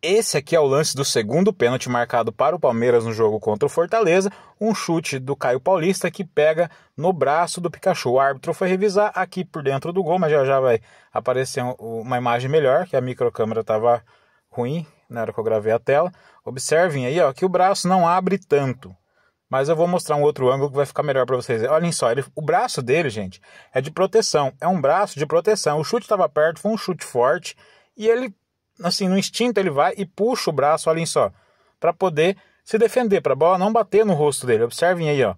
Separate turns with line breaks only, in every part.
Esse aqui é o lance do segundo pênalti marcado para o Palmeiras no jogo contra o Fortaleza, um chute do Caio Paulista que pega no braço do Pikachu. O árbitro foi revisar aqui por dentro do gol, mas já já vai aparecer uma imagem melhor, que a microcâmera estava ruim na hora que eu gravei a tela. Observem aí, ó, que o braço não abre tanto. Mas eu vou mostrar um outro ângulo que vai ficar melhor para vocês. Olhem só, ele, o braço dele, gente, é de proteção. É um braço de proteção. O chute estava perto, foi um chute forte e ele assim, no instinto ele vai e puxa o braço, olhem só, para poder se defender, para a bola não bater no rosto dele. Observem aí, ó.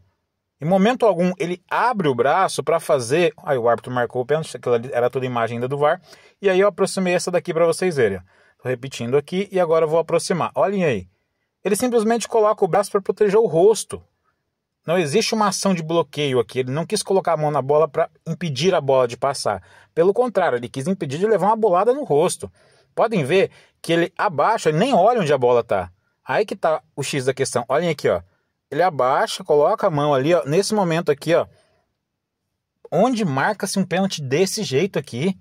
Em momento algum, ele abre o braço para fazer. Aí o árbitro marcou o pênalti, aquela era toda imagem ainda do VAR. E aí eu aproximei essa daqui para vocês verem. Tô repetindo aqui e agora vou aproximar. Olhem aí. Ele simplesmente coloca o braço para proteger o rosto. Não existe uma ação de bloqueio aqui. Ele não quis colocar a mão na bola para impedir a bola de passar. Pelo contrário, ele quis impedir de levar uma bolada no rosto. Podem ver que ele abaixa, ele nem olha onde a bola tá. Aí que tá o X da questão. Olhem aqui, ó. Ele abaixa, coloca a mão ali, ó. Nesse momento aqui, ó. Onde marca-se um pênalti desse jeito aqui?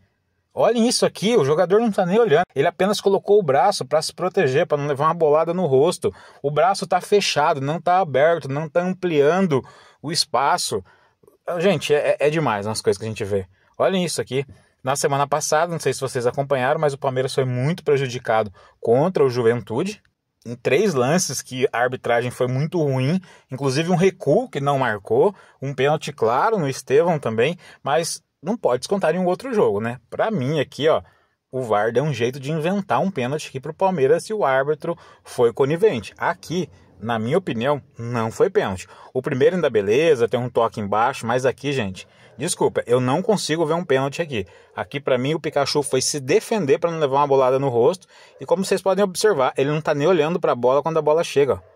Olhem isso aqui, o jogador não está nem olhando. Ele apenas colocou o braço para se proteger, para não levar uma bolada no rosto. O braço está fechado, não está aberto, não está ampliando o espaço. Ah, gente, é, é demais as coisas que a gente vê. Olhem isso aqui. Na semana passada, não sei se vocês acompanharam, mas o Palmeiras foi muito prejudicado contra o Juventude. Em três lances que a arbitragem foi muito ruim, inclusive um recuo que não marcou, um pênalti claro no Estevão também, mas não pode descontar em um outro jogo, né? Para mim aqui, ó, o VAR deu um jeito de inventar um pênalti aqui pro Palmeiras se o árbitro foi conivente. Aqui, na minha opinião, não foi pênalti. O primeiro ainda beleza, tem um toque embaixo, mas aqui, gente, desculpa, eu não consigo ver um pênalti aqui. Aqui para mim o Pikachu foi se defender para não levar uma bolada no rosto, e como vocês podem observar, ele não tá nem olhando para a bola quando a bola chega.